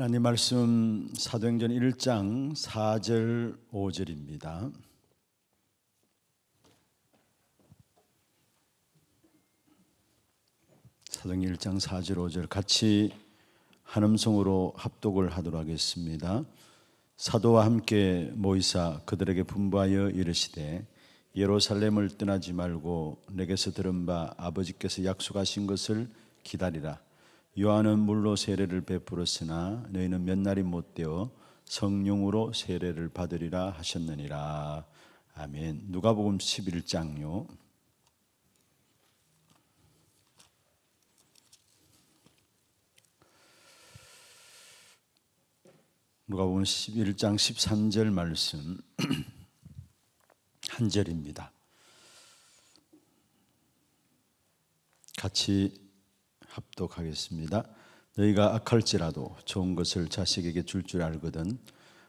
하나님 말씀 사도행전 1장 4절 5절입니다. 사도행전 1장 4절 5절 같이 한 음성으로 합독을 하도록 하겠습니다. 사도와 함께 모이사 그들에게 분부하여 이르시되 예루살렘을 떠나지 말고 내게서 들은 바 아버지께서 약속하신 것을 기다리라 요한은 물로 세례를 베풀었으나 너희는 몇 날이 못 되어 성령으로 세례를 받으리라 하셨느니라. 아멘. 누가복음 11장요. 누가복음 11장 13절 말씀 한 절입니다. 같이 합독하겠습니다. 너희가 악할지라도 좋은 것을 자식에게 줄줄 줄 알거든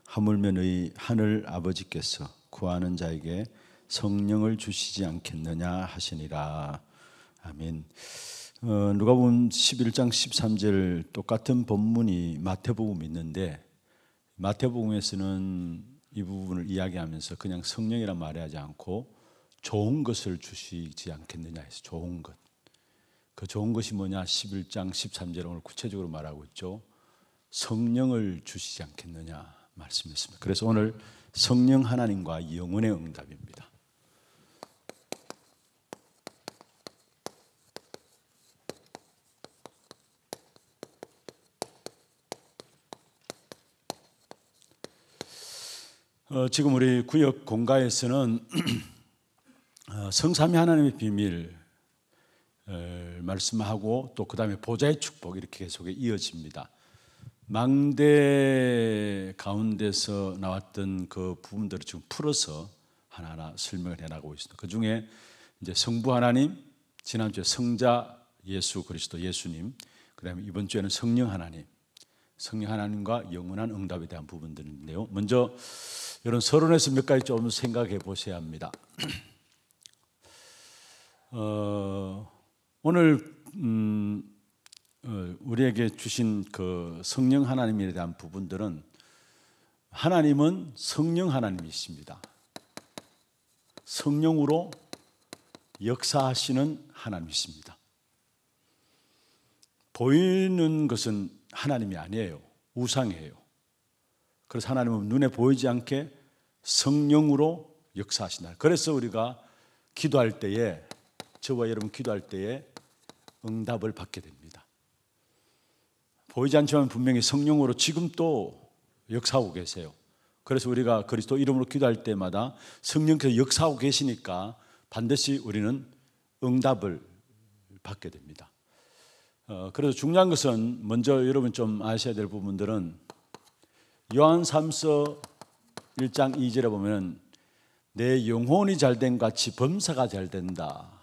하물며 너희 하늘 아버지께서 구하는 자에게 성령을 주시지 않겠느냐 하시니라. 아멘. 어, 누가복음 11장 13절 똑같은 본문이 마태복음 있는데 마태복음에서는 이 부분을 이야기하면서 그냥 성령이란 말하지 않고 좋은 것을 주시지 않겠느냐 해서 좋은 것. 그 좋은 것이 뭐냐? 11장 13절에 오늘 구체적으로 말하고 있죠. 성령을 주시지 않겠느냐 말씀했습니다. 그래서 오늘 성령 하나님과 영혼의 응답입니다. 어, 지금 우리 구역 공가에서는 어, 성삼위 하나님의 비밀 말씀하고 또 그 다음에 보좌의 축복 이렇게 계속 이어집니다. 망대 가운데서 나왔던 그 부분들을 지금 풀어서 하나하나 설명을 해나가고 있습니다. 그 중에 이제 성부 하나님, 지난주에 성자 예수 그리스도 예수님, 그 다음에 이번 주에는 성령 하나님, 성령 하나님과 영원한 응답에 대한 부분들인데요. 먼저 이런 서론에서 몇 가지 좀 생각해 보셔야 합니다. 어... 오늘 음, 어, 우리에게 주신 그 성령 하나님에 대한 부분들은 하나님은 성령 하나님이십니다. 성령으로 역사하시는 하나님이십니다. 보이는 것은 하나님이 아니에요. 우상이에요. 그래서 하나님은 눈에 보이지 않게 성령으로 역사하신다. 그래서 우리가 기도할 때에 저와 여러분 기도할 때에 응답을 받게 됩니다. 보이지 않지만 분명히 성령으로 지금 또 역사하고 계세요. 그래서 우리가 그리스도 이름으로 기도할 때마다 성령께서 역사하고 계시니까 반드시 우리는 응답을 받게 됩니다. 어, 그래서 중요한 것은 먼저 여러분 좀 아셔야 될 부분들은 요한 3서 1장 2절에 보면 내 영혼이 잘 된 같이 범사가 잘 된다.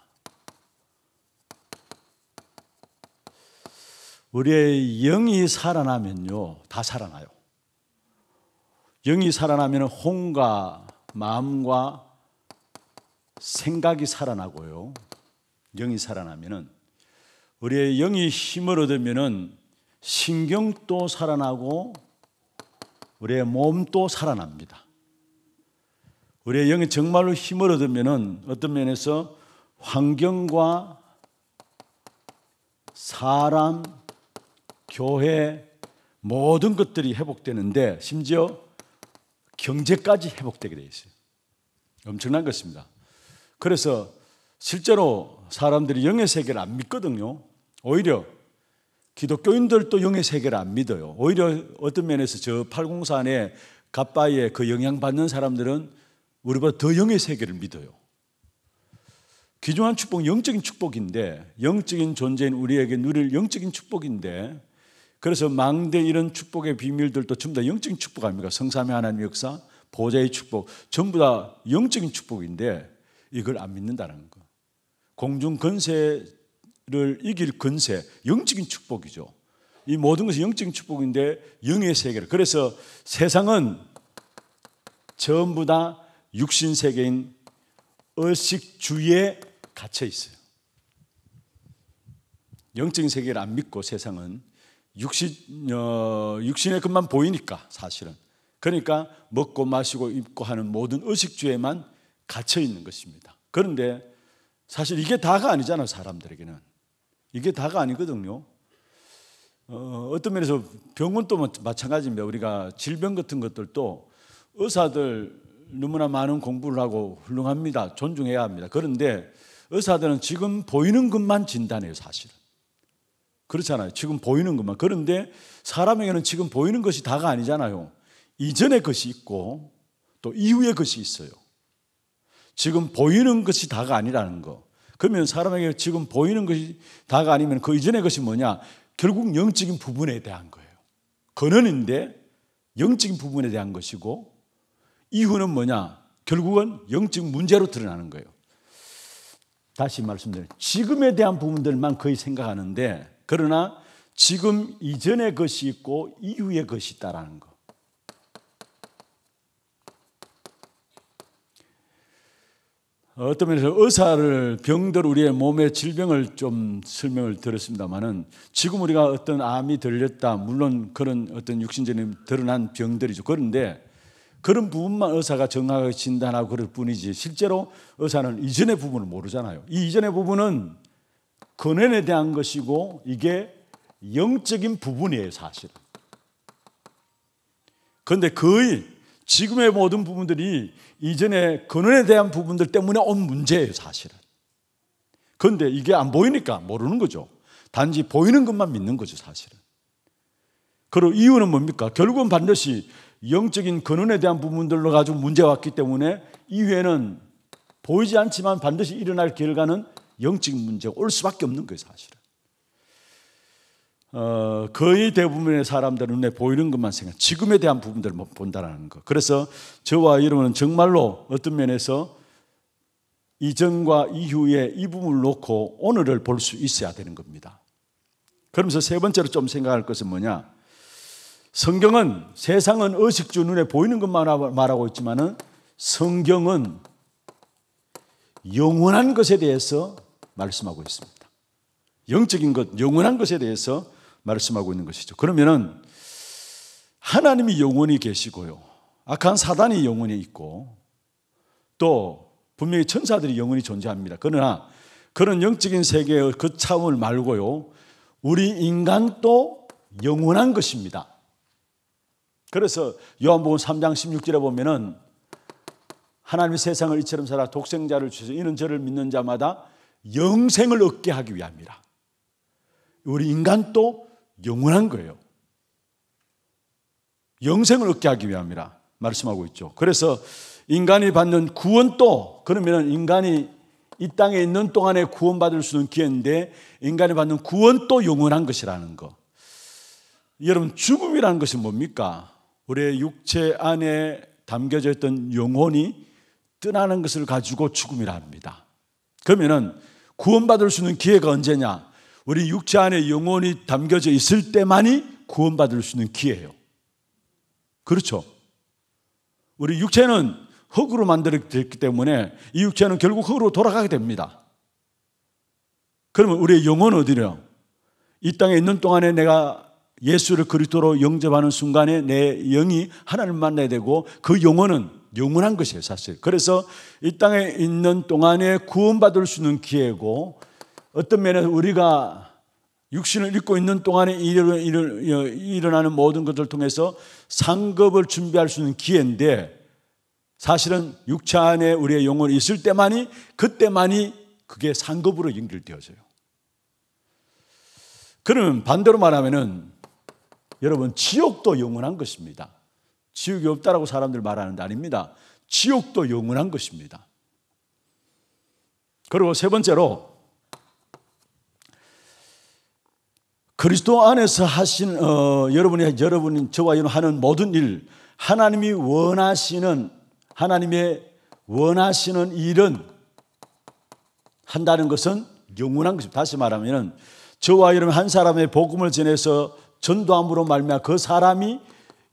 우리의 영이 살아나면요, 다 살아나요. 영이 살아나면 혼과 마음과 생각이 살아나고요. 영이 살아나면은 우리의 영이 힘을 얻으면은 신경도 살아나고 우리의 몸도 살아납니다. 우리의 영이 정말로 힘을 얻으면은 어떤 면에서 환경과 사람, 교회 모든 것들이 회복되는데 심지어 경제까지 회복되게 되어 있어요. 엄청난 것입니다. 그래서 실제로 사람들이 영의 세계를 안 믿거든요. 오히려 기독교인들도 영의 세계를 안 믿어요. 오히려 어떤 면에서 저8 0 4에 갓바의 위그 영향받는 사람들은 우리보다 더 영의 세계를 믿어요. 귀중한 축복, 영적인 축복인데, 영적인 존재인 우리에게 누릴 영적인 축복인데, 그래서 망대 이런 축복의 비밀들도 전부 다 영적인 축복 아닙니까? 성삼위 하나님 역사, 보좌의 축복, 전부 다 영적인 축복인데 이걸 안 믿는다는 거. 공중 근세를 이길 근세, 영적인 축복이죠. 이 모든 것이 영적인 축복인데 영의 세계를. 그래서 세상은 전부 다 육신 세계인 의식주의에 갇혀 있어요. 영적인 세계를 안 믿고 세상은 육신, 어, 육신의 것만 보이니까 사실은. 그러니까 먹고 마시고 입고 하는 모든 의식주에만 갇혀 있는 것입니다. 그런데 사실 이게 다가 아니잖아요, 사람들에게는. 이게 다가 아니거든요. 어, 어떤 면에서 병원도 마찬가지입니다. 우리가 질병 같은 것들도 의사들 너무나 많은 공부를 하고 훌륭합니다. 존중해야 합니다. 그런데 의사들은 지금 보이는 것만 진단해요, 사실은. 그렇잖아요. 지금 보이는 것만. 그런데 사람에게는 지금 보이는 것이 다가 아니잖아요. 이전의 것이 있고 또 이후의 것이 있어요. 지금 보이는 것이 다가 아니라는 거. 그러면 사람에게 지금 보이는 것이 다가 아니면 그 이전의 것이 뭐냐? 결국 영적인 부분에 대한 거예요. 근원인데 영적인 부분에 대한 것이고 이후는 뭐냐? 결국은 영적 문제로 드러나는 거예요. 다시 말씀드려요. 지금에 대한 부분들만 거의 생각하는데 그러나 지금 이전의 것이 있고 이후의 것이 있다라는 것. 어떤 면에서 의사를 병들 우리의 몸의 질병을 좀 설명을 들었습니다만은 지금 우리가 어떤 암이 들렸다 물론 그런 어떤 육신적인 드러난 병들이죠 그런데 그런 부분만 의사가 정확하게 진단하고 그럴 뿐이지 실제로 의사는 이전의 부분을 모르잖아요 이 이전의 부분은 근원에 대한 것이고 이게 영적인 부분이에요, 사실 그런데 거의 지금의 모든 부분들이 이전에 근원에 대한 부분들 때문에 온 문제예요, 사실은. 그런데 이게 안 보이니까 모르는 거죠. 단지 보이는 것만 믿는 거죠, 사실은. 그리고 이유는 뭡니까? 결국은 반드시 영적인 근원에 대한 부분들로 가지고 문제가 왔기 때문에 이후에는 보이지 않지만 반드시 일어날 결과는 영적인 문제가 올 수밖에 없는 거예요, 사실은. 어, 거의 대부분의 사람들은 눈에 보이는 것만 생각, 지금에 대한 부분들을 본다라는 거. 그래서 저와 여러분은 정말로 어떤 면에서 이전과 이후에 이 부분을 놓고 오늘을 볼 수 있어야 되는 겁니다. 그러면서 세 번째로 좀 생각할 것은 뭐냐? 성경은 세상은 의식주 눈에 보이는 것만 말하고 있지만은 성경은 영원한 것에 대해서 말씀하고 있습니다. 영적인 것, 영원한 것에 대해서 말씀하고 있는 것이죠. 그러면은 하나님이 영원히 계시고요. 악한 사단이 영원히 있고 또 분명히 천사들이 영원히 존재합니다. 그러나 그런 영적인 세계의 그 차원을 말고요. 우리 인간도 영원한 것입니다. 그래서 요한복음 3장 16절에 보면은 하나님이 세상을 이처럼 살아 독생자를 주셔서 이는 저를 믿는 자마다 영생을 얻게 하기 위함이라. 우리 인간도 영원한 거예요. 영생을 얻게 하기 위함이라 말씀하고 있죠. 그래서 인간이 받는 구원도 그러면 인간이 이 땅에 있는 동안에 구원받을 수 있는 기회인데 인간이 받는 구원도 영원한 것이라는 거. 여러분 죽음이라는 것이 뭡니까? 우리의 육체 안에 담겨져 있던 영혼이 떠나는 것을 가지고 죽음이라 합니다. 그러면은 구원받을 수 있는 기회가 언제냐? 우리 육체 안에 영혼이 담겨져 있을 때만이 구원받을 수 있는 기회예요. 그렇죠? 우리 육체는 흙으로 만들어졌기 때문에 이 육체는 결국 흙으로 돌아가게 됩니다. 그러면 우리의 영혼은 어디냐? 이 땅에 있는 동안에 내가 예수를 그리스도로 영접하는 순간에 내 영이 하나님을 만나야 되고 그 영혼은 영원한 것이에요, 사실. 그래서 이 땅에 있는 동안에 구원받을 수 있는 기회고 어떤 면에서 우리가 육신을 잃고 있는 동안에 일어나는 모든 것을 통해서 상급을 준비할 수 있는 기회인데 사실은 육체 안에 우리의 영혼이 있을 때만이 그때만이 그게 상급으로 연결되어져요. 그러면 반대로 말하면은 여러분 지옥도 영원한 것입니다. 지옥이 없다라고 사람들 말하는데 아닙니다. 지옥도 영원한 것입니다. 그리고 세 번째로 그리스도 안에서 하신 어, 여러분이 여러분 저와 여러분 하는 모든 일 하나님이 원하시는 하나님의 원하시는 일은 한다는 것은 영원한 것입니다. 다시 말하면 저와 여러분 한 사람의 복음을 전해서 전도함으로 말미암아 그 사람이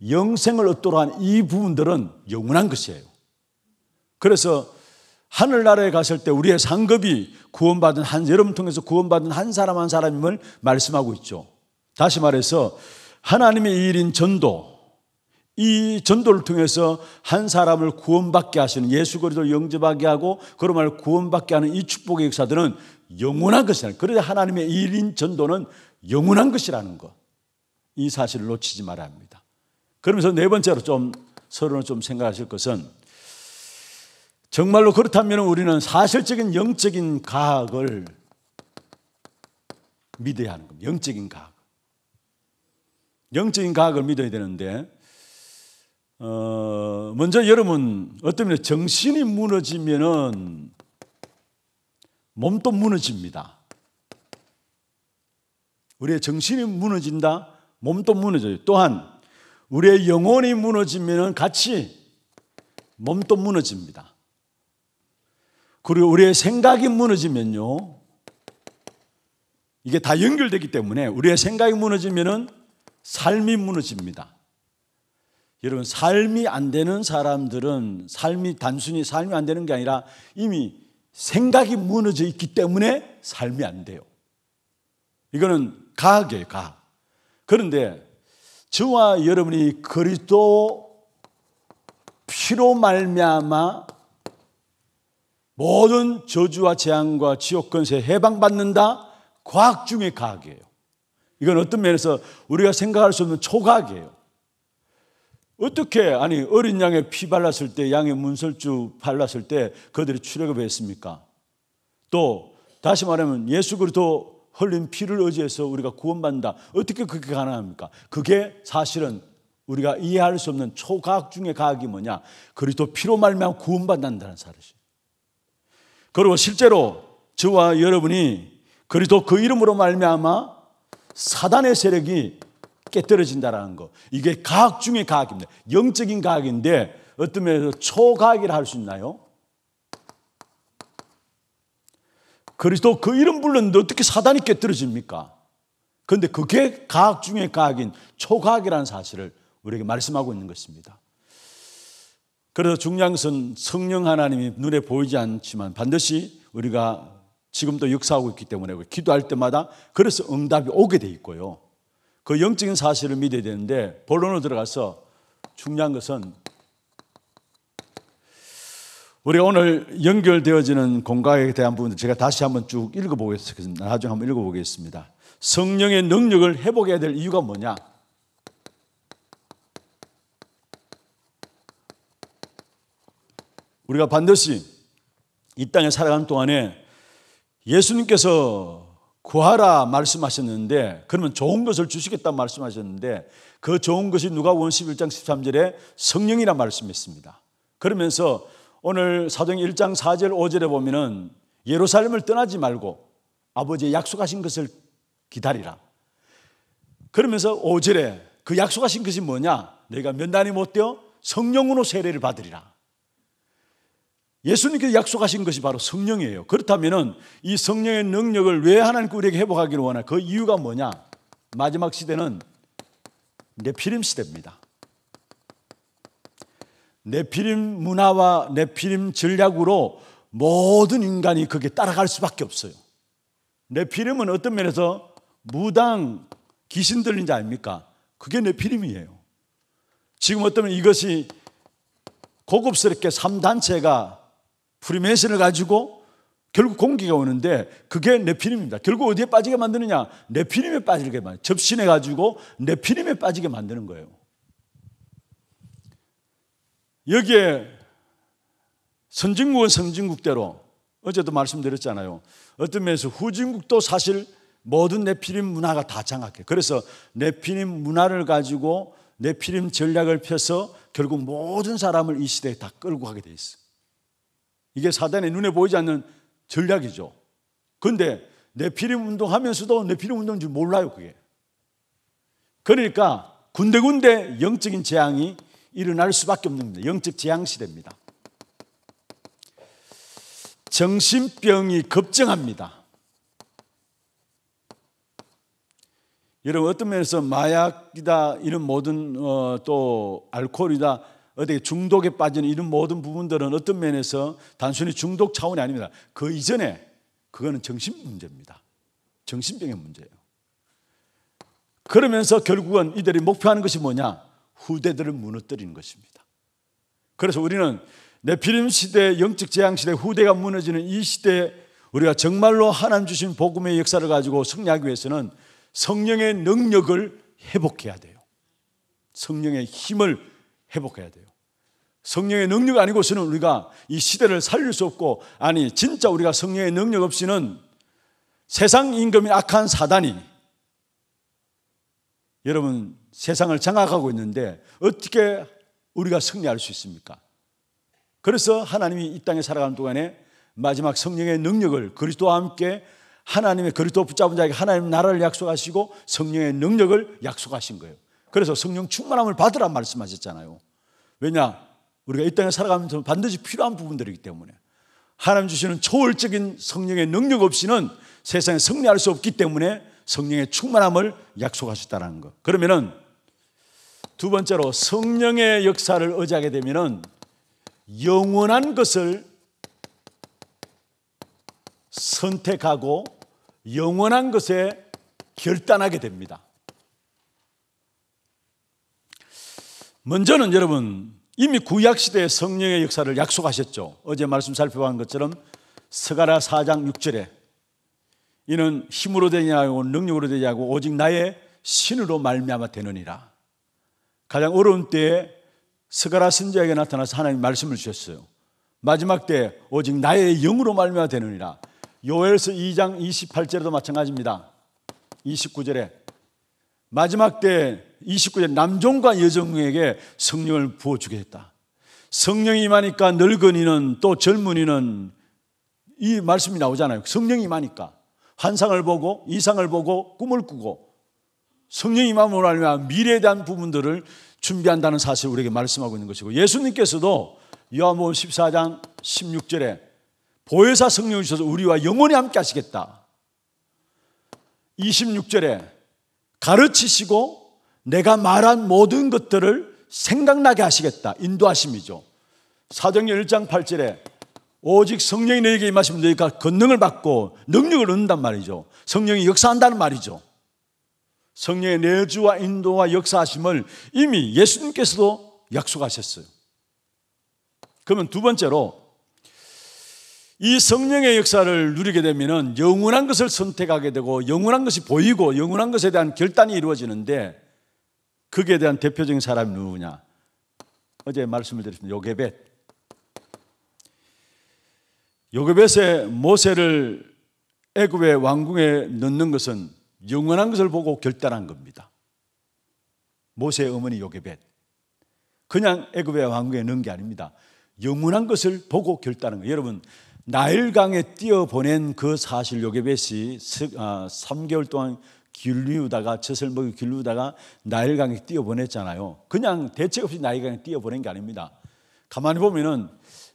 영생을 얻도록 한 이 부분들은 영원한 것이에요. 그래서 하늘나라에 갔을 때 우리의 상급이 구원받은 한, 여러분 통해서 구원받은 한 사람 한 사람임을 말씀하고 있죠. 다시 말해서 하나님의 일인 전도, 이 전도를 통해서 한 사람을 구원받게 하시는 예수 그리스도를 영접하게 하고 그런 말 구원받게 하는 이 축복의 역사들은 영원한 것이라는 그래서 하나님의 일인 전도는 영원한 것이라는 것. 이 사실을 놓치지 말아야 합니다. 그러면서 네 번째로 좀 서로는 좀 생각하실 것은 정말로 그렇다면 우리는 사실적인 영적인 과학을 믿어야 하는 겁니다. 영적인 과학. 영적인 과학을 믿어야 되는데, 어, 먼저 여러분, 어떤 정신이 무너지면은 몸도 무너집니다. 우리의 정신이 무너진다, 몸도 무너져요. 또한 우리의 영혼이 무너지면 같이 몸도 무너집니다. 그리고 우리의 생각이 무너지면요. 이게 다 연결되기 때문에 우리의 생각이 무너지면 삶이 무너집니다. 여러분, 삶이 안 되는 사람들은 삶이 단순히 삶이 안 되는 게 아니라 이미 생각이 무너져 있기 때문에 삶이 안 돼요. 이거는 과학이에요, 과학. 그런데 저와 여러분이 그리스도 피로 말미암아 모든 저주와 재앙과 지옥 권세 해방받는다. 과학 중의 과학이에요. 이건 어떤 면에서 우리가 생각할 수 없는 초과학이에요. 어떻게 아니 어린 양의피 발랐을 때 양의 문설주 발랐을 때 그들이 출애굽했습니까? 또 다시 말하면 예수 그리스도 흘린 피를 의지해서 우리가 구원받는다. 어떻게 그게 가능합니까? 그게 사실은 우리가 이해할 수 없는 초과학 중의 과학이 뭐냐? 그리스도 피로 말미암아 구원받는다는 사실이. 그리고 실제로 저와 여러분이 그리스도 그 이름으로 말미암아 사단의 세력이 깨뜨려진다라는 거. 이게 과학 중의 과학입니다. 영적인 과학인데 어떤 면에서 초과학이라 할 수 있나요? 그리스도 그 이름 불렀는데 어떻게 사단이 깨뜨려집니까? 그런데 그게 과학 중의 과학인 초과학이라는 사실을 우리에게 말씀하고 있는 것입니다. 그래서 중요한 것은 성령 하나님이 눈에 보이지 않지만 반드시 우리가 지금도 역사하고 있기 때문에 기도할 때마다 그래서 응답이 오게 돼 있고요. 그 영적인 사실을 믿어야 되는데 본론으로 들어가서 중요한 것은 우리 가 오늘 연결되어지는 공과에 대한 부분을 제가 다시 한번 쭉 읽어보겠습니다. 나중에 한번 읽어보겠습니다. 성령의 능력을 회복해야 될 이유가 뭐냐? 우리가 반드시 이 땅에 살아가는 동안에 예수님께서 구하라 말씀하셨는데 그러면 좋은 것을 주시겠다 말씀하셨는데 그 좋은 것이 누가 원 11장 13절에 성령이라 말씀했습니다. 그러면서 오늘 사정 1장 4절 5절에 보면은 예루살렘을 떠나지 말고 아버지의 약속하신 것을 기다리라. 그러면서 5절에 그 약속하신 것이 뭐냐? 내가 면단이 못 되어 성령으로 세례를 받으리라. 예수님께 약속하신 것이 바로 성령이에요. 그렇다면은 이 성령의 능력을 왜 하나님께 우리에게 회복하기를 원하나? 그 이유가 뭐냐? 마지막 시대는 내피림 시대입니다. 내피림 문화와 내피림 전략으로 모든 인간이 거기에 따라갈 수밖에 없어요. 내피림은 어떤 면에서 무당 귀신 들린지 아닙니까? 그게 내피림이에요 지금 어떤면 이것이 고급스럽게 3단체가 프리메이션을 가지고 결국 공기가 오는데 그게 내피림입니다 결국 어디에 빠지게 만드느냐? 내피림에 빠지게 만드 접신해 가지고 네피림에 빠지게 만드는 거예요. 여기에 선진국은 선진국대로 어제도 말씀드렸잖아요. 어떤 면에서 후진국도 사실 모든 내피림 문화가 다 장악해. 그래서 내피림 문화를 가지고 내피림 전략을 펴서 결국 모든 사람을 이 시대에 다 끌고 가게 돼 있어. 이게 사단의 눈에 보이지 않는 전략이죠. 근데 내피림 운동하면서도 내피림 운동인 줄 몰라요, 그게. 그러니까 군데군데 영적인 재앙이 일어날 수밖에 없는 겁니다. 영적 재앙 시대입니다. 정신병이 급증합니다. 여러분 어떤 면에서 마약이다 이런 모든 어, 또 알코올이다 어떻게 중독에 빠지는 이런 모든 부분들은 어떤 면에서 단순히 중독 차원이 아닙니다. 그 이전에 그거는 정신 문제입니다. 정신병의 문제예요. 그러면서 결국은 이들이 목표하는 것이 뭐냐? 후대들을 무너뜨리는 것입니다. 그래서 우리는 네피림 시대, 영적 재앙 시대, 후대가 무너지는 이 시대에 우리가 정말로 하나님 주신 복음의 역사를 가지고 승리하기 위해서는 성령의 능력을 회복해야 돼요. 성령의 힘을 회복해야 돼요. 성령의 능력 아니고서는 우리가 이 시대를 살릴 수 없고, 아니, 진짜 우리가 성령의 능력 없이는 세상 임금인 악한 사단이 여러분 세상을 장악하고 있는데 어떻게 우리가 승리할 수 있습니까? 그래서 하나님이 이 땅에 살아가는 동안에 마지막 성령의 능력을 그리스도와 함께 하나님의 그리스도 붙잡은 자에게 하나님 나라를 약속하시고 성령의 능력을 약속하신 거예요. 그래서 성령 충만함을 받으라 말씀하셨잖아요. 왜냐? 우리가 이 땅에 살아가면서 반드시 필요한 부분들이기 때문에 하나님 주시는 초월적인 성령의 능력 없이는 세상에 승리할 수 없기 때문에 성령의 충만함을 약속하셨다는 거. 그러면은 두 번째로 성령의 역사를 의지하게 되면 영원한 것을 선택하고 영원한 것에 결단하게 됩니다. 먼저는 여러분 이미 구약 시대의 성령의 역사를 약속하셨죠. 어제 말씀 살펴본 것처럼 스가랴 4장 6절에 이는 힘으로 되냐고 능력으로 되냐고 오직 나의 신으로 말미암아 되느니라. 가장 어려운 때에 스가라 선지에게 나타나서 하나님 말씀을 주셨어요. 마지막 때 오직 나의 영으로 말미암아 되느니라. 요엘서 2장 28절도 마찬가지입니다. 29절에 마지막 때 29절 남종과 여종에게 성령을 부어 주겠다. 성령이 임하니까 늙은이는 또 젊은이는 이 말씀이 나오잖아요. 성령이 임하니까 환상을 보고 이상을 보고 꿈을 꾸고 성령이 마음을 알면 미래에 대한 부분들을 준비한다는 사실을 우리에게 말씀하고 있는 것이고 예수님께서도 요한복음 14장 16절에 보혜사 성령을 주셔서 우리와 영원히 함께 하시겠다. 26절에 가르치시고 내가 말한 모든 것들을 생각나게 하시겠다. 인도하심이죠. 사정전 1장 8절에 오직 성령이 너에게 임하시면 너희가 권능을 받고 능력을 얻는단 말이죠. 성령이 역사한다는 말이죠. 성령의 내주와 인도와 역사하심을 이미 예수님께서도 약속하셨어요. 그러면 두 번째로 이 성령의 역사를 누리게 되면 영원한 것을 선택하게 되고 영원한 것이 보이고 영원한 것에 대한 결단이 이루어지는데 그게 대한 대표적인 사람이 누구냐? 어제 말씀을 드렸습니다. 요게벳. 요게벳의 모세를 애굽의 왕궁에 넣는 것은 영원한 것을 보고 결단한 겁니다. 모세의 어머니 요게벳. 그냥 애굽의 왕국에 넣은 게 아닙니다. 영원한 것을 보고 결단한 거예요. 여러분, 나일강에 뛰어보낸 그 사실 요게벳이 3개월 아, 동안 길리우다가 젖을 먹이 길리우다가 나일강에 뛰어보냈잖아요. 그냥 대책 없이 나일강에 뛰어보낸 게 아닙니다. 가만히 보면은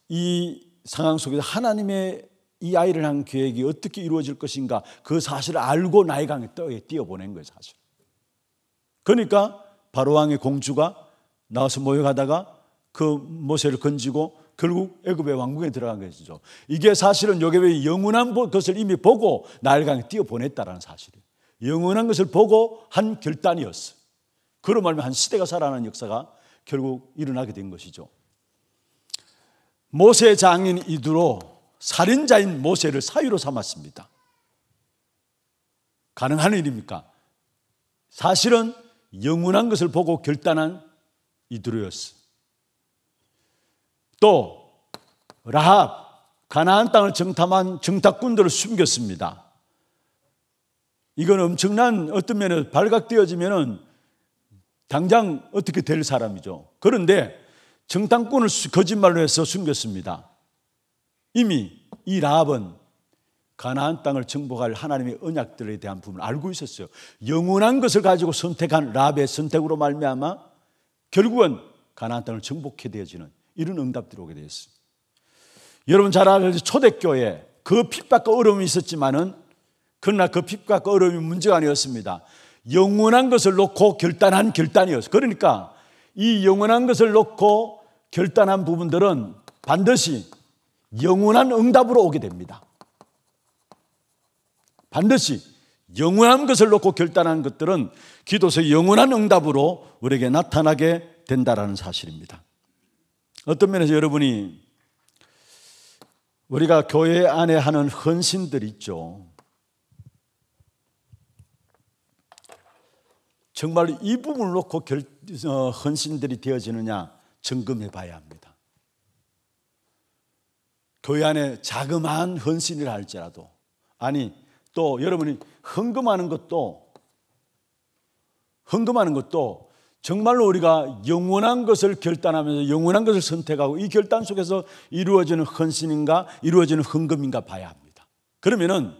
이 상황 속에서 하나님의 이 아이를 한 계획이 어떻게 이루어질 것인가 그 사실을 알고 나이강에 뛰어보낸 거예요 사실. 그러니까 바로왕의 공주가 나와서 모여가다가 그 모세를 건지고 결국 애굽의 왕국에 들어간 것이죠. 이게 사실은 요괴의 영원한 것을 이미 보고 나일강에 뛰어보냈다는 사실이에요. 영원한 것을 보고 한 결단이었어. 요 그런 말면 한 시대가 살아나는 역사가 결국 일어나게 된 것이죠. 모세 장인 이두로 살인자인 모세를 사유로 삼았습니다. 가능한 일입니까? 사실은 영원한 것을 보고 결단한 이두로였어. 또 라합 가나안 땅을 정탐한 정탐꾼들을 숨겼습니다. 이건 엄청난 어떤 면에 발각되어지면은 당장 어떻게 될 사람이죠. 그런데 정탐꾼을 거짓말로 해서 숨겼습니다. 이미 이 라합은 가나안 땅을 정복할 하나님의 언약들에 대한 부분을 알고 있었어요. 영원한 것을 가지고 선택한 라합의 선택으로 말미암아 결국은 가나안 땅을 정복해 되어지는 이런 응답들이 오게 되었어요. 여러분 잘 알죠? 초대교회 그 핍박과 어려움이 있었지만은 그러나 그 핍박과 어려움이 문제가 아니었습니다. 영원한 것을 놓고 결단한 결단이었어요. 그러니까 이 영원한 것을 놓고 결단한 부분들은 반드시 영원한 응답으로 오게 됩니다. 반드시 영원한 것을 놓고 결단한 것들은 기도서 영원한 응답으로 우리에게 나타나게 된다라는 사실입니다. 어떤 면에서 여러분이 우리가 교회 안에 하는 헌신들 있죠. 정말 이 부분을 놓고 어, 헌신들이 되어지느냐 점검해 봐야 합니다. 교회 안에 자그마한 헌신이라 할지라도 아니 또 여러분이 헌금하는 것도 헌금하는 것도 정말로 우리가 영원한 것을 결단하면서 영원한 것을 선택하고 이 결단 속에서 이루어지는 헌신인가 이루어지는 헌금인가 봐야 합니다. 그러면은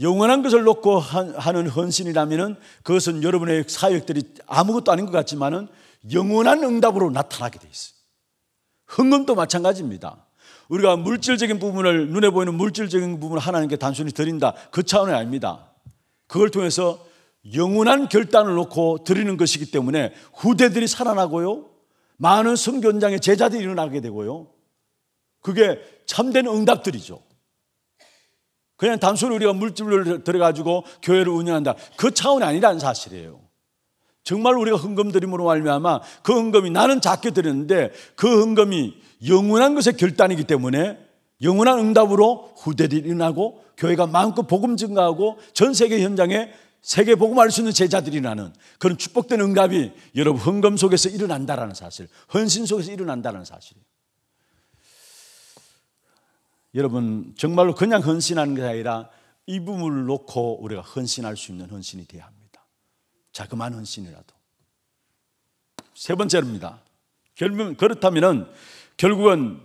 영원한 것을 놓고 하는 헌신이라면은 그것은 여러분의 사역들이 아무것도 아닌 것 같지만은 영원한 응답으로 나타나게 돼 있어요. 헌금도 마찬가지입니다. 우리가 물질적인 부분을 눈에 보이는 물질적인 부분을 하나님께 단순히 드린다. 그 차원이 아닙니다. 그걸 통해서 영원한 결단을 놓고 드리는 것이기 때문에 후대들이 살아나고요. 많은 성교장의 제자들이 일어나게 되고요. 그게 참된 응답들이죠. 그냥 단순히 우리가 물질을 들여가지고 교회를 운영한다. 그 차원이 아니라는 사실이에요. 정말 우리가 흥금 드림으로 말미암아 그 흥금이 나는 작게 드렸는데 그 흥금이 영원한 것의 결단이기 때문에 영원한 응답으로 후대들이 일어나고 교회가 마음껏 복음 증가하고 전 세계 현장에 세계 복음할 수 있는 제자들이 나는 그런 축복된 응답이 여러분 흥금 속에서 일어난다라는 사실, 헌신 속에서 일어난다는 사실이에요. 여러분 정말로 그냥 헌신하는 게 아니라 이분을 부 놓고 우리가 헌신할 수 있는 헌신이 돼야 합니다. 자그마한 헌신이라도. 세 번째입니다. 그렇다면 결국은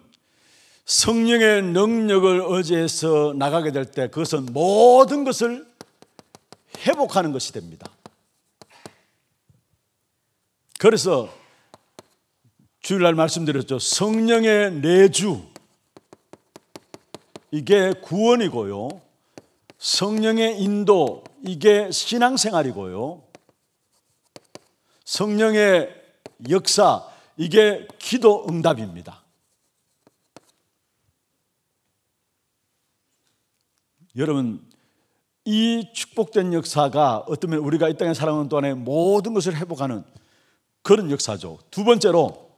성령의 능력을 의지해서 나가게 될 때 그것은 모든 것을 회복하는 것이 됩니다. 그래서 주일날 말씀드렸죠. 성령의 내주. 이게 구원이고요. 성령의 인도. 이게 신앙생활이고요. 성령의 역사, 이게 기도 응답입니다. 여러분, 이 축복된 역사가 어쩌면 우리가 이 땅에 살아가는 동안에 모든 것을 회복하는 그런 역사죠. 두 번째로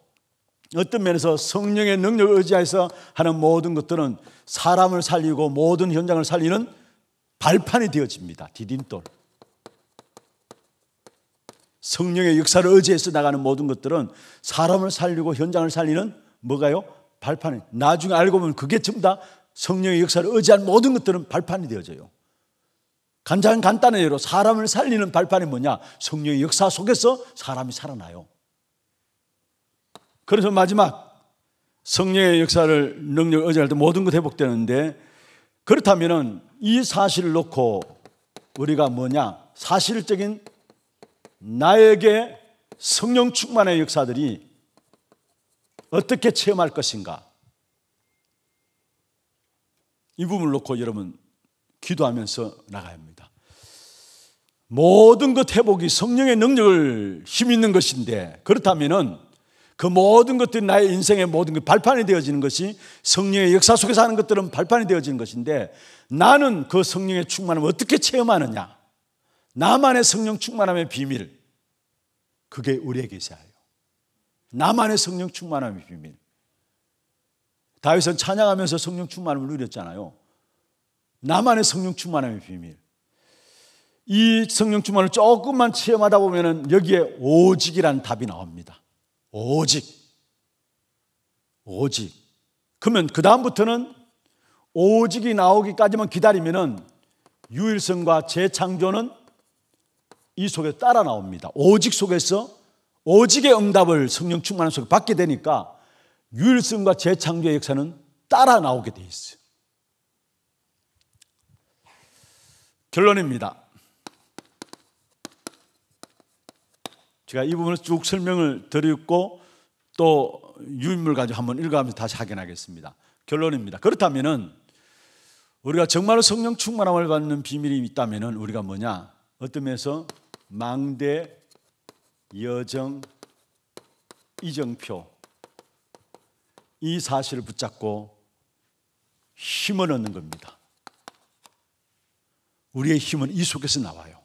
어떤 면에서 성령의 능력을 의지해서 하는 모든 것들은 사람을 살리고 모든 현장을 살리는 발판이 되어집니다. 디딤돌. 성령의 역사를 의지해서 나가는 모든 것들은 사람을 살리고 현장을 살리는 뭐가요? 발판이. 나중에 알고 보면 그게 전부 다 성령의 역사를 의지한 모든 것들은 발판이 되어져요. 간단 간단한 예로 사람을 살리는 발판이 뭐냐? 성령의 역사 속에서 사람이 살아나요. 그래서 마지막 성령의 역사를 능력 의지할 때 모든 것 회복되는데 그렇다면이 사실을 놓고 우리가 뭐냐? 사실적인 나에게 성령 충만의 역사들이 어떻게 체험할 것인가? 이 부분을 놓고 여러분 기도하면서 나가야 합니다. 모든 것 회복이 성령의 능력을 힘 있는 것인데 그렇다면은 그 모든 것들이 나의 인생의 모든 것 발판이 되어지는 것이 성령의 역사 속에서 하는 것들은 발판이 되어지는 것인데 나는 그 성령의 충만을 어떻게 체험하느냐? 나만의 성령 충만함의 비밀. 그게 우리에게 있어요. 나만의 성령 충만함의 비밀. 다윗은 찬양하면서 성령 충만함을 누렸잖아요. 나만의 성령 충만함의 비밀. 이 성령 충만을 조금만 체험하다 보면은 여기에 오직이란 답이 나옵니다. 오직. 오직. 그러면 그다음부터는 오직이 나오기까지만 기다리면은 유일성과 재창조는 이 속에 따라 나옵니다. 오직 속에서 오직의 응답을 성령 충만함 속에 받게 되니까 유일성과 재창조의 역사는 따라 나오게 돼 있어요. 결론입니다. 제가 이 부분을 쭉 설명을 드렸고 또 유인물 가지고 한번 읽어가면서 다시 확인하겠습니다. 결론입니다. 그렇다면은 우리가 정말로 성령 충만함을 받는 비밀이 있다면은 우리가 뭐냐? 어떤 면에서 망대 여정 이정표 이 사실을 붙잡고 힘을 얻는 겁니다. 우리의 힘은 이 속에서 나와요.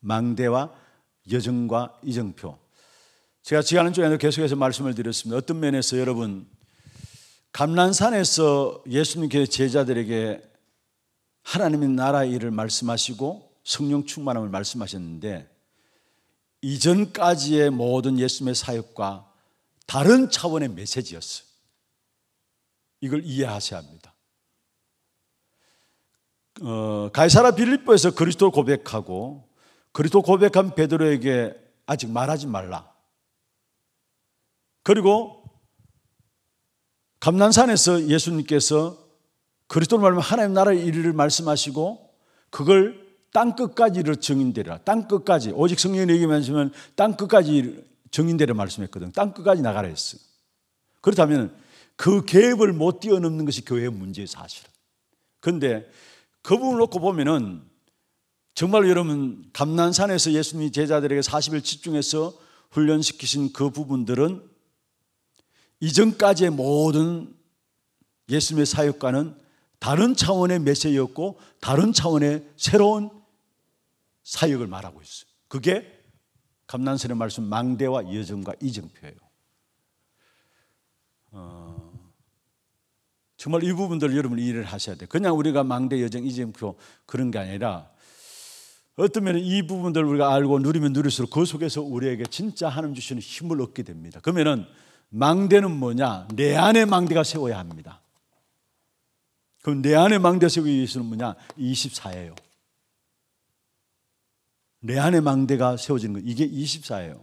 망대와 여정과 이정표. 제가 지난 주에도 계속해서 말씀을 드렸습니다. 어떤 면에서 여러분 감난산에서 예수님께서 제자들에게 하나님의 나라 일을 말씀하시고 성령 충만함을 말씀하셨는데 이전까지의 모든 예수님의 사역과 다른 차원의 메시지였어요. 이걸 이해하셔야 합니다. 어, 가이사라 빌립보에서 그리스도 고백하고 그리스도 고백한 베드로에게 아직 말하지 말라. 그리고 감난산에서 예수님께서 그리스도를 말하면 하나님 나라의 일을 말씀하시고 그걸 땅 끝까지를 증인되라. 땅 끝까지. 오직 성령이 얘기만 하시면땅 끝까지 증인되라 말씀했거든. 땅 끝까지 나가라 했어. 그렇다면 그 계획을 못 뛰어넘는 것이 교회의 문제의 사실은. 근데 그 부분을 놓고 보면은 정말 여러분 감난산에서 예수님이 제자들에게 40일 집중해서 훈련시키신 그 부분들은 이전까지의 모든 예수님의 사역과는 다른 차원의 메시였고 다른 차원의 새로운 사역을 말하고 있어요. 그게 감난선의 말씀 망대와 여정과 이정표예요. 어, 정말 이 부분들 여러분 이해를 하셔야 돼요. 그냥 우리가 망대, 여정, 이정표 그런 게 아니라 어떤 면이 부분들 우리가 알고 누리면 누릴수록 그 속에서 우리에게 진짜 하나님 주시는 힘을 얻게 됩니다. 그러면은 망대는 뭐냐? 내 안에 망대가 세워야 합니다. 그럼 내 안에 망대 세우기 위해서는 뭐냐? 24예요. 내안에 망대가 세워지는 것. 이게 24예요.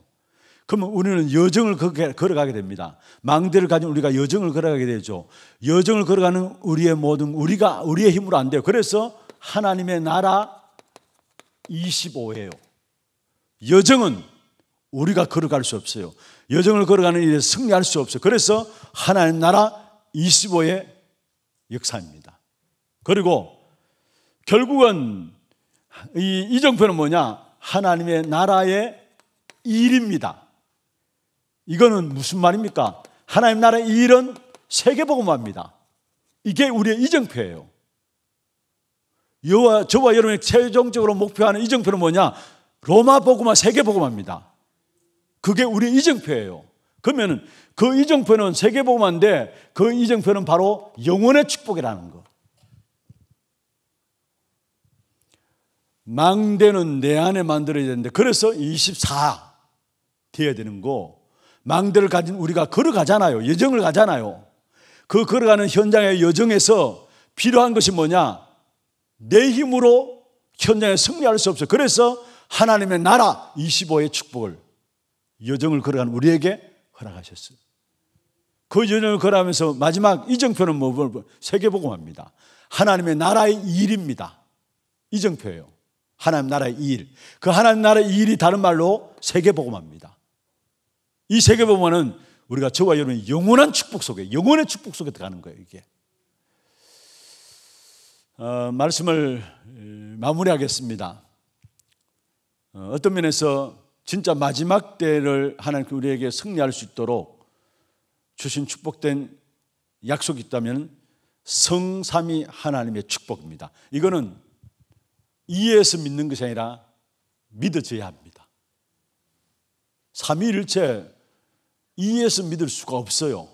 그러면 우리는 여정을 걸어가게 됩니다. 망대를 가진 우리가 여정을 걸어가게 되죠. 여정을 걸어가는 우리의 모든 우리가 우리의 힘으로 안 돼요. 그래서 하나님의 나라 25예요. 여정은 우리가 걸어갈 수 없어요. 여정을 걸어가는 일에 승리할 수 없어요. 그래서 하나님 나라 25의 역사입니다. 그리고 결국은 이 이정표는 뭐냐? 하나님의 나라의 일입니다. 이거는 무슨 말입니까? 하나님 나라의 일은 세계복음화입니다. 이게 우리의 이정표예요. 여와, 저와 여러분이 최종적으로 목표하는 이정표는 뭐냐? 로마 복음화, 세계 복음화입니다. 그게 우리 이정표예요. 그러면그 이정표는 세계 복음화인데 그 이정표는 바로 영혼의 축복이라는 거. 망대는 내 안에 만들어야 되는데 그래서 24되어야 되는 거 망대를 가진 우리가 걸어가잖아요. 여정을 가잖아요. 그 걸어가는 현장의 여정에서 필요한 것이 뭐냐? 내 힘으로 현장에 승리할 수 없어요. 그래서 하나님의 나라 25의 축복을 여정을 걸어가는 우리에게 허락하셨어요. 그 여정을 걸어가면서 마지막 이정표는 뭐, 뭐, 뭐 세계보고합니다 하나님의 나라의 일입니다. 이정표예요. 하나님 나라의 이 일. 그 하나님 나라의 이 일이 다른 말로 세계복음화입니다. 이 세계복음화는 우리가 저와 여러분 영원한 축복 속에, 영원의 축복 속에 들어가는 거예요, 이게. 어, 말씀을 마무리하겠습니다. 어, 떤 면에서 진짜 마지막 때를 하나님 우리에게 승리할 수 있도록 주신 축복된 약속이 있다면 성삼이 하나님의 축복입니다. 이거는 이해해서 믿는 것이 아니라 믿어져야 합니다. 삼위일체 이해해서 믿을 수가 없어요.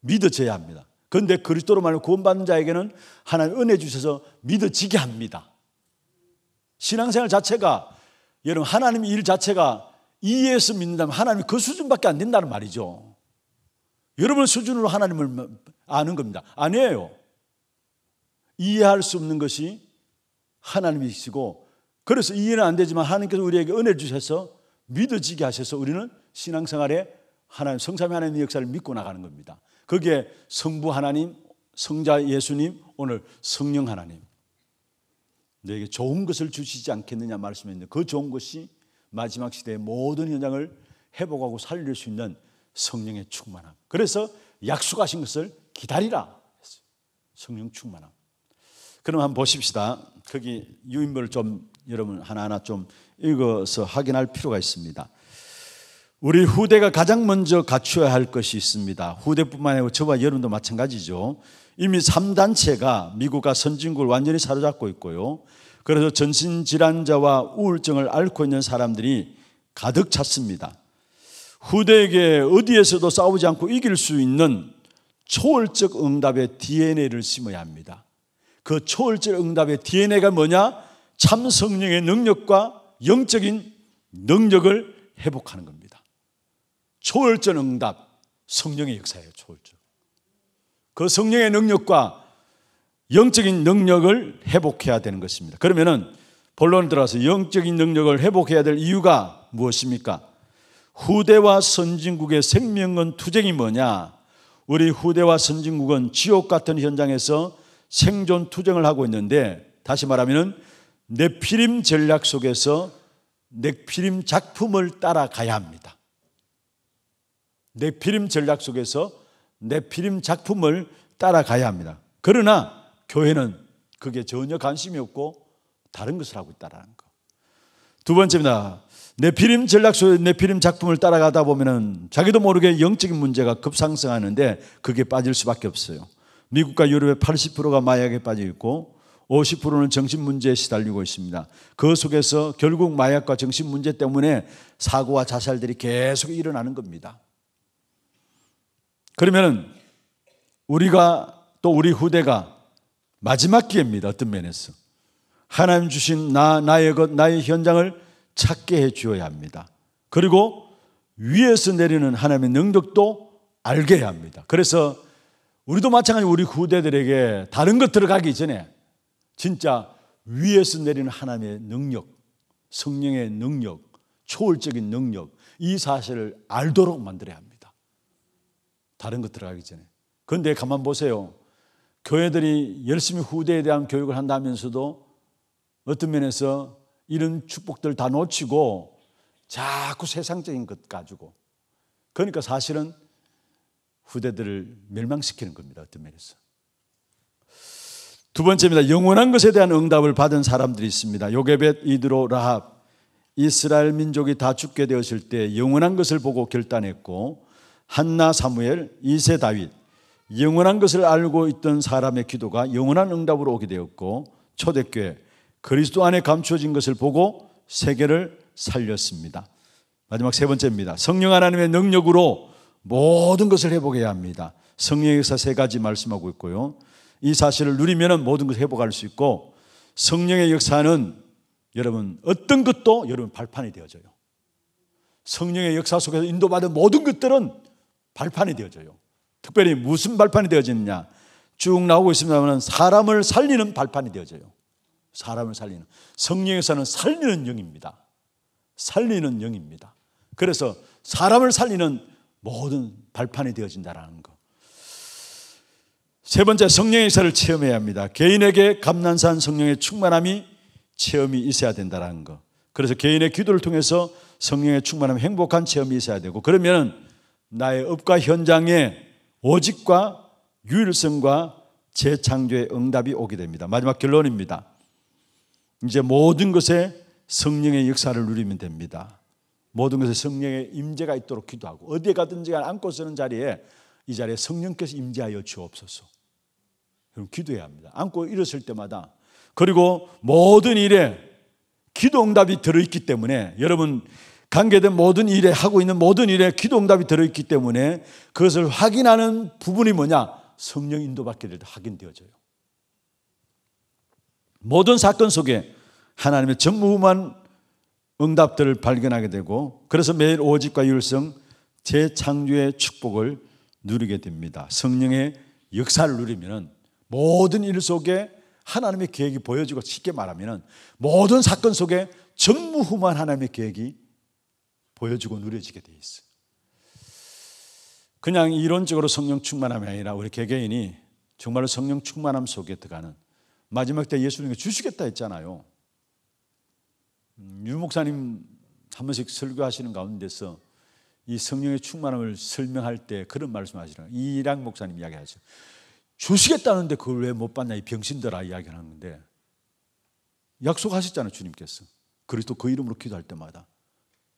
믿어져야 합니다. 그런데 그리스도로만 구원받는 자에게는 하나님 은혜 주셔서 믿어지게 합니다. 신앙생활 자체가 여러분 하나님 일 자체가 이해해서 믿는다면 하나님 그 수준밖에 안 된다는 말이죠. 여러분 수준으로 하나님을 아는 겁니다. 아니에요. 이해할 수 없는 것이 하나님이시고 그래서 이해는 안 되지만 하나님께서 우리에게 은혜 주셔서 믿어지게 하셔서 우리는 신앙생활에 하나님 성삼위 하나님의 역사를 믿고 나가는 겁니다. 거기 성부 하나님, 성자 예수님, 오늘 성령 하나님 너에게 좋은 것을 주시지 않겠느냐 말씀했는데 그 좋은 것이 마지막 시대의 모든 현장을 회복하고 살릴 수 있는 성령의 충만함. 그래서 약속하신 것을 기다리라. 성령 충만함. 그럼 한번 보십시다. 거기 유인물 좀 여러분 하나하나 좀 읽어서 확인할 필요가 있습니다. 우리 후대가 가장 먼저 갖춰야 할 것이 있습니다. 후대뿐만 아니고 저와 여러분도 마찬가지죠. 이미 3단체가 미국과 선진국을 완전히 사로잡고 있고요. 그래서 전신질환자와 우울증을 앓고 있는 사람들이 가득 찼습니다. 후대에게 어디에서도 싸우지 않고 이길 수 있는 초월적 응답의 DNA를 심어야 합니다. 그 초월절 응답의 DNA가 뭐냐? 참 성령의 능력과 영적인 능력을 회복하는 겁니다. 초월절 응답, 성령의 역사예요, 초월절. 그 성령의 능력과 영적인 능력을 회복해야 되는 것입니다. 그러면은 본론 들어서 영적인 능력을 회복해야 될 이유가 무엇입니까? 후대와 선진국의 생명은 투쟁이 뭐냐? 우리 후대와 선진국은 지옥 같은 현장에서 생존 투쟁을 하고 있는데 다시 말하면내피림 전략 속에서 내피림 작품을 따라가야 합니다. 네피림 전략 속에서 네피림 작품을 따라가야 합니다. 그러나 교회는 그게 전혀 관심이 없고 다른 것을 하고 있다라는 거. 두 번째입니다. 내피림 전략 속에 내피림 작품을 따라가다 보면은 자기도 모르게 영적인 문제가 급상승하는데 그게 빠질 수밖에 없어요. 미국과 유럽의 80%가 마약에 빠져 있고 50%는 정신 문제에 시달리고 있습니다. 그 속에서 결국 마약과 정신 문제 때문에 사고와 자살들이 계속 일어나는 겁니다. 그러면은 우리가 또 우리 후대가 마지막 기회입니다. 어떤 면에서. 하나님 주신 나, 나의 것, 나의 현장을 찾게 해 주어야 합니다. 그리고 위에서 내리는 하나님의 능력도 알게 해야 합니다. 그래서 우리도 마찬가지 우리 후대들에게 다른 것 들어가기 전에 진짜 위에서 내리는 하나님의 능력, 성령의 능력, 초월적인 능력, 이 사실을 알도록 만들어야 합니다. 다른 것 들어가기 전에. 그런데 가만 보세요. 교회들이 열심히 후대에 대한 교육을 한다면서도 어떤 면에서 이런 축복들 다 놓치고 자꾸 세상적인 것 가지고 그러니까 사실은 후대들을 멸망시키는 겁니다. 어떤 면에서. 두 번째입니다. 영원한 것에 대한 응답을 받은 사람들이 있습니다. 요게벳, 이드로, 라합. 이스라엘 민족이 다 죽게 되었을 때 영원한 것을 보고 결단했고 한나 사무엘, 이세 다윗 영원한 것을 알고 있던 사람의 기도가 영원한 응답으로 오게 되었고 초대교회 그리스도 안에 감추어진 것을 보고 세계를 살렸습니다. 마지막 세 번째입니다. 성령 하나님의 능력으로 모든 것을 회복해야 합니다. 성령의 역세 가지 말씀하고 있고요. 이 사실을 누리면 모든 것을 회복할 수 있고 성령의 역사는 여러분 어떤 것도 여러분 발판이 되어져요. 성령의 역사 속에서 인도받은 모든 것들은 발판이 되어져요. 특별히 무슨 발판이 되어지느냐? 쭉 나오고 있습니다만 사람을 살리는 발판이 되어져요. 사람을 살리는 성령에서는 살리는 영입니다. 살리는 영입니다. 그래서 사람을 살리는 모든 발판이 되어진다라는 것. 세 번째 성령의 역사를 체험해야 합니다. 개인에게 감난산 성령의 충만함이 체험이 있어야 된다라는 것. 그래서 개인의 기도를 통해서 성령의 충만함 행복한 체험이 있어야 되고 그러면 나의 업과 현장에 오직과 유일성과 재창조의 응답이 오게 됩니다. 마지막 결론입니다. 이제 모든 것에 성령의 역사를 누리면 됩니다. 모든 것에 성령의 임재가 있도록 기도하고 어디에 가든지 안고 서는 자리에 이 자리에 성령께서 임재하여 주옵소서. 그럼 기도해야 합니다. 안고 일었을 때마다 그리고 모든 일에 기도 응답이 들어있기 때문에 여러분 관계된 모든 일에 하고 있는 모든 일에 기도 응답이 들어있기 때문에 그것을 확인하는 부분이 뭐냐? 성령 인도받게 될 때 확인되어져요. 모든 사건 속에 하나님의 전무후무한 응답들을 발견하게 되고 그래서 매일 오직과 율성 재창조의 축복을 누리게 됩니다. 성령의 역사를 누리면 모든 일 속에 하나님의 계획이 보여지고 쉽게 말하면 모든 사건 속에 전무후무한 하나님의 계획이 보여지고 누려지게 돼 있어요. 그냥 이론적으로 성령 충만함이 아니라 우리 개개인이 정말로 성령 충만함 속에 들어가는 마지막 때 예수님이 주시겠다 했잖아요. 음, 유 목사님 한 번씩 설교하시는 가운데서 이 성령의 충만함을 설명할 때 그런 말씀하시라. 이랑 목사님 이야기하죠. 주시겠다는데 그걸 왜 못 받냐 이 병신들아 이야기하는 데 약속하셨잖아요 주님께서. 그리스도 그 이름으로 기도할 때마다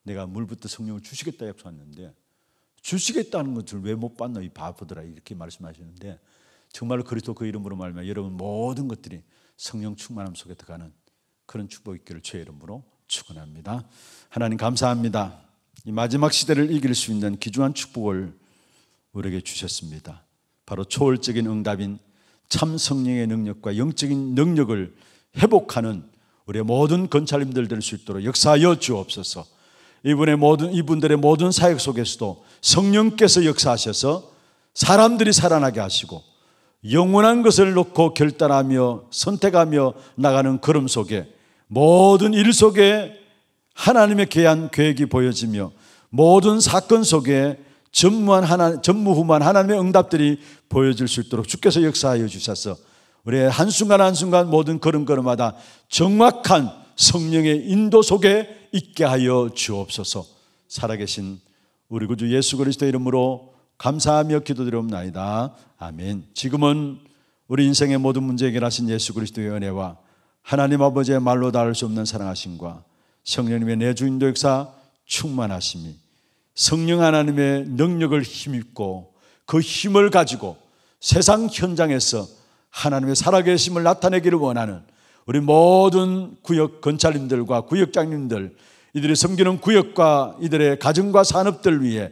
내가 물부터 성령을 주시겠다 약속했는데 주시겠다는 것을 왜 못 받나 이 바보들아 이렇게 말씀하시는데 정말로 그리스도 그 이름으로 말하면 여러분 모든 것들이 성령 충만함 속에 들어가는 그런 축복이 있기를 죄 이름으로 축원합니다. 하나님 감사합니다. 이 마지막 시대를 이길 수 있는 기주한 축복을 우리에게 주셨습니다. 바로 초월적인 응답인 참 성령의 능력과 영적인 능력을 회복하는 우리의 모든 건찰님들 될 수 있도록 역사하여 주옵소서. 이분의 모든 이분들의 모든 사역 속에서도 성령께서 역사하셔서 사람들이 살아나게 하시고 영원한 것을 놓고 결단하며 선택하며 나가는 걸음 속에 모든 일 속에 하나님의 계한 계획이 보여지며 모든 사건 속에 전무한 하나, 전무후무한 하나님의 응답들이 보여질 수 있도록 주께서 역사하여 주셔서 우리의 한순간 한순간 모든 걸음걸음마다 정확한 성령의 인도 속에 있게 하여 주옵소서 살아계신 우리 구주 예수 그리스도 이름으로 감사하며 기도드리옵나이다. 아멘. 지금은 우리 인생의 모든 문제 해결하신 예수 그리스도의 은혜와 하나님 아버지의 말로 닿을 수 없는 사랑하심과 성령님의 내주인도 역사 충만하심이 성령 하나님의 능력을 힘입고 그 힘을 가지고 세상 현장에서 하나님의 살아계심을 나타내기를 원하는 우리 모든 구역 건찰님들과 구역장님들 이들이 섬기는 구역과 이들의 가정과 산업들 위해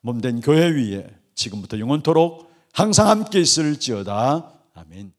몸된 교회 위에 지금부터 영원토록 항상 함께 있을지어다. 아멘.